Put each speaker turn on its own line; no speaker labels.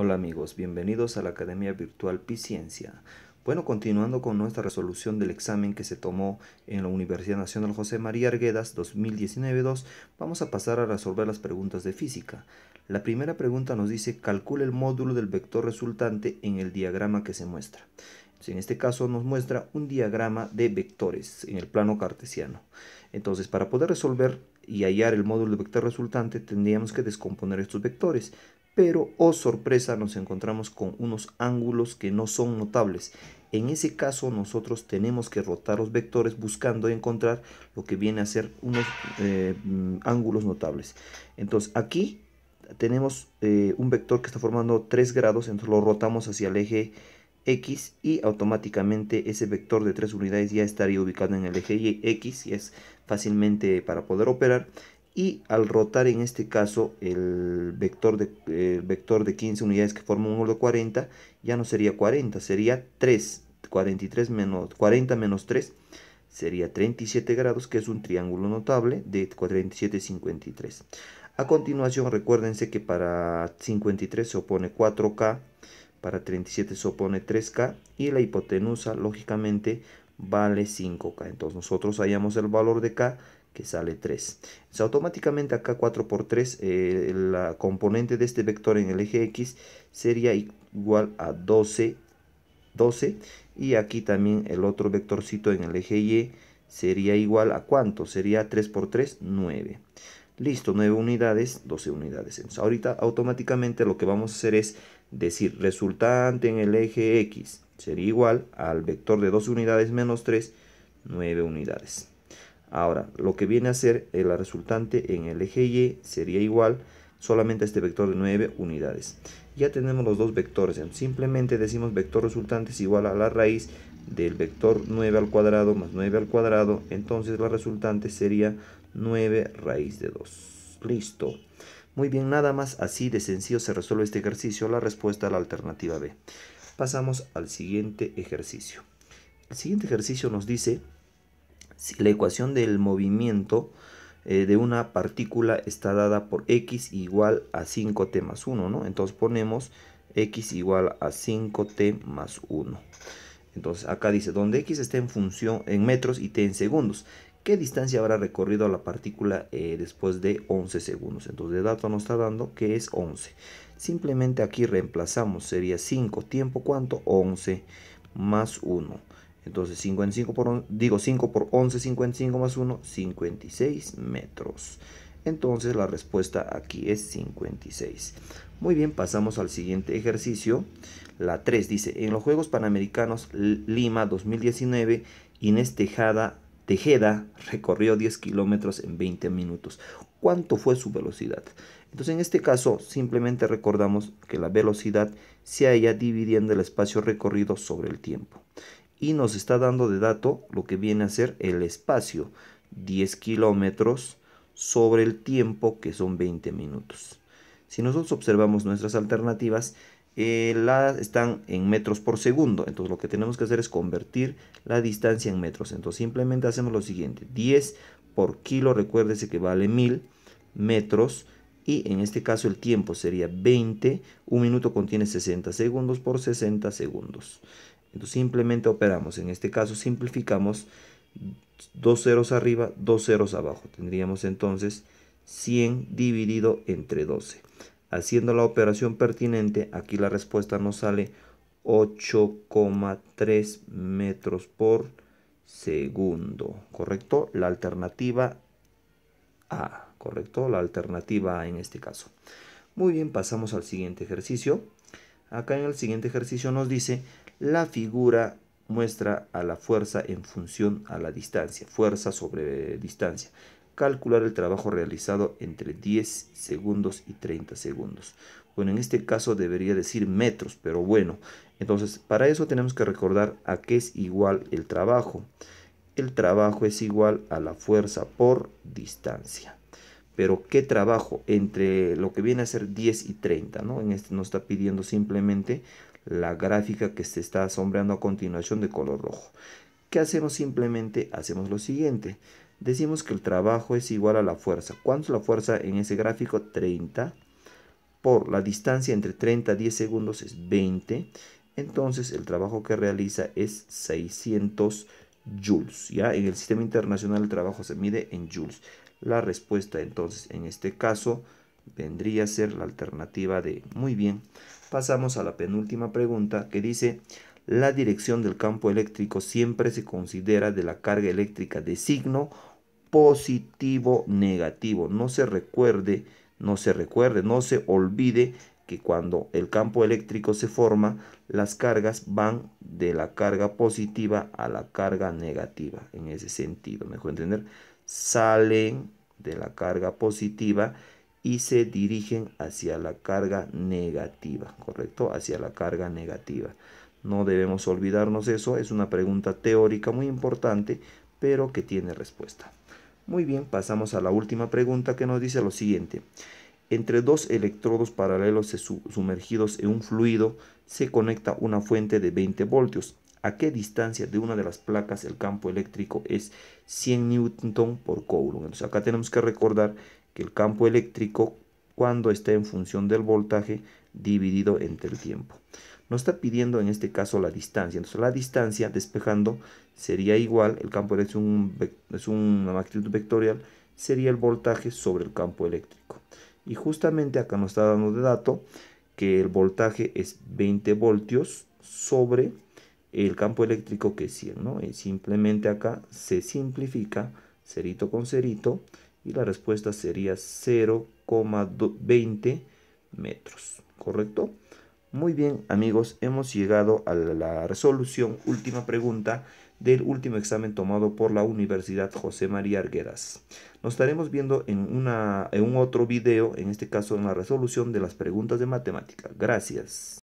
Hola amigos, bienvenidos a la Academia Virtual Piciencia. Bueno, continuando con nuestra resolución del examen que se tomó en la Universidad Nacional José María Arguedas 2019-2, vamos a pasar a resolver las preguntas de física. La primera pregunta nos dice, calcule el módulo del vector resultante en el diagrama que se muestra. en este caso nos muestra un diagrama de vectores en el plano cartesiano. Entonces, para poder resolver y hallar el módulo de vector resultante, tendríamos que descomponer estos vectores pero oh sorpresa nos encontramos con unos ángulos que no son notables. En ese caso nosotros tenemos que rotar los vectores buscando encontrar lo que viene a ser unos eh, mm, ángulos notables. Entonces aquí tenemos eh, un vector que está formando 3 grados, entonces lo rotamos hacia el eje X y automáticamente ese vector de 3 unidades ya estaría ubicado en el eje X y es fácilmente para poder operar y al rotar en este caso el vector de, eh, vector de 15 unidades que forma un ángulo de 40 ya no sería 40 sería 3 43 40 menos 3 sería 37 grados que es un triángulo notable de 47 53 a continuación recuérdense que para 53 se opone 4k para 37 se opone 3k y la hipotenusa lógicamente vale 5k entonces nosotros hallamos el valor de k que sale 3. Entonces, automáticamente acá 4 por 3, eh, la componente de este vector en el eje X sería igual a 12, 12. Y aquí también el otro vectorcito en el eje Y sería igual a cuánto? Sería 3 por 3, 9. Listo, 9 unidades, 12 unidades. Entonces, ahorita automáticamente lo que vamos a hacer es decir resultante en el eje X sería igual al vector de 12 unidades menos 3, 9 unidades. Ahora, lo que viene a ser eh, la resultante en el eje Y sería igual solamente a este vector de 9 unidades. Ya tenemos los dos vectores, simplemente decimos vector resultante es igual a la raíz del vector 9 al cuadrado más 9 al cuadrado, entonces la resultante sería 9 raíz de 2. Listo. Muy bien, nada más así de sencillo se resuelve este ejercicio, la respuesta a la alternativa B. Pasamos al siguiente ejercicio. El siguiente ejercicio nos dice la ecuación del movimiento eh, de una partícula está dada por x igual a 5t más 1, ¿no? Entonces ponemos x igual a 5t más 1. Entonces acá dice, donde x está en función en metros y t en segundos. ¿Qué distancia habrá recorrido la partícula eh, después de 11 segundos? Entonces de dato nos está dando que es 11. Simplemente aquí reemplazamos, sería 5, tiempo cuánto? 11 más 1. Entonces 55 por, digo 5 por 11, 55 más 1, 56 metros. Entonces la respuesta aquí es 56. Muy bien, pasamos al siguiente ejercicio. La 3 dice, en los Juegos Panamericanos Lima 2019, Inés Tejeda recorrió 10 kilómetros en 20 minutos. ¿Cuánto fue su velocidad? Entonces en este caso simplemente recordamos que la velocidad se halla dividiendo el espacio recorrido sobre el tiempo y nos está dando de dato lo que viene a ser el espacio, 10 kilómetros sobre el tiempo que son 20 minutos. Si nosotros observamos nuestras alternativas, eh, están en metros por segundo. Entonces lo que tenemos que hacer es convertir la distancia en metros. Entonces simplemente hacemos lo siguiente. 10 por kilo, recuérdese que vale 1000 metros. Y en este caso el tiempo sería 20. Un minuto contiene 60 segundos por 60 segundos. Entonces simplemente operamos. En este caso simplificamos dos ceros arriba, dos ceros abajo. Tendríamos entonces 100 dividido entre 12. Haciendo la operación pertinente, aquí la respuesta nos sale 8,3 metros por segundo. ¿Correcto? La alternativa A. ¿Correcto? La alternativa A en este caso. Muy bien, pasamos al siguiente ejercicio. Acá en el siguiente ejercicio nos dice la figura muestra a la fuerza en función a la distancia, fuerza sobre distancia. Calcular el trabajo realizado entre 10 segundos y 30 segundos. Bueno, en este caso debería decir metros, pero bueno. Entonces, para eso tenemos que recordar a qué es igual el trabajo. El trabajo es igual a la fuerza por distancia. Pero, ¿qué trabajo? Entre lo que viene a ser 10 y 30, ¿no? En este nos está pidiendo simplemente la gráfica que se está sombreando a continuación de color rojo. ¿Qué hacemos? Simplemente hacemos lo siguiente. Decimos que el trabajo es igual a la fuerza. ¿Cuánto es la fuerza en ese gráfico? 30 por la distancia entre 30 y 10 segundos es 20. Entonces el trabajo que realiza es 600 joules. ¿ya? En el sistema internacional el trabajo se mide en joules. La respuesta entonces en este caso vendría a ser la alternativa de muy bien. Pasamos a la penúltima pregunta que dice, la dirección del campo eléctrico siempre se considera de la carga eléctrica de signo positivo negativo. No se recuerde, no se recuerde, no se olvide que cuando el campo eléctrico se forma, las cargas van de la carga positiva a la carga negativa. En ese sentido, mejor entender, salen de la carga positiva y se dirigen hacia la carga negativa, ¿correcto? Hacia la carga negativa. No debemos olvidarnos eso, es una pregunta teórica muy importante, pero que tiene respuesta. Muy bien, pasamos a la última pregunta que nos dice lo siguiente. Entre dos electrodos paralelos sumergidos en un fluido se conecta una fuente de 20 voltios. ¿A qué distancia de una de las placas el campo eléctrico es 100 newton por coulomb? Entonces acá tenemos que recordar que el campo eléctrico cuando está en función del voltaje dividido entre el tiempo. No está pidiendo en este caso la distancia. Entonces la distancia despejando sería igual, el campo es, un, es una magnitud vectorial, sería el voltaje sobre el campo eléctrico. Y justamente acá nos está dando de dato que el voltaje es 20 voltios sobre el campo eléctrico que es 100. Eh, simplemente acá se simplifica cerito con cerito y la respuesta sería 0,20 metros, ¿correcto? Muy bien amigos, hemos llegado a la resolución, última pregunta del último examen tomado por la Universidad José María Arguedas. Nos estaremos viendo en, en un otro video, en este caso en la resolución de las preguntas de matemática. Gracias.